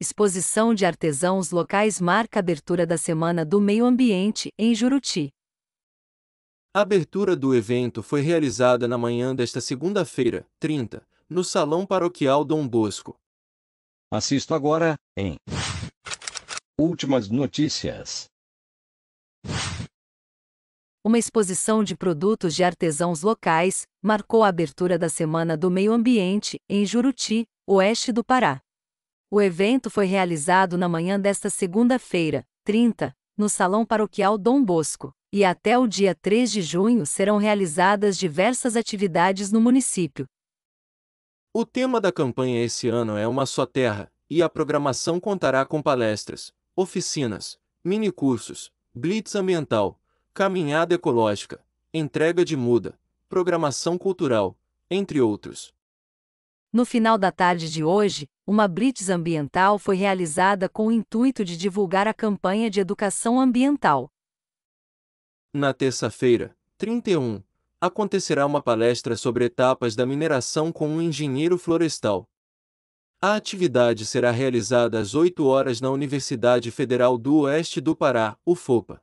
Exposição de artesãos locais marca abertura da Semana do Meio Ambiente, em Juruti. A abertura do evento foi realizada na manhã desta segunda-feira, 30, no Salão Paroquial Dom Bosco. Assisto agora, em Últimas Notícias. Uma exposição de produtos de artesãos locais marcou a abertura da Semana do Meio Ambiente, em Juruti, oeste do Pará. O evento foi realizado na manhã desta segunda-feira, 30, no Salão Paroquial Dom Bosco, e até o dia 3 de junho serão realizadas diversas atividades no município. O tema da campanha esse ano é Uma Só Terra, e a programação contará com palestras, oficinas, minicursos, blitz ambiental, caminhada ecológica, entrega de muda, programação cultural, entre outros. No final da tarde de hoje, uma blitz ambiental foi realizada com o intuito de divulgar a campanha de educação ambiental. Na terça-feira, 31, acontecerá uma palestra sobre etapas da mineração com um engenheiro florestal. A atividade será realizada às 8 horas na Universidade Federal do Oeste do Pará, UFOPA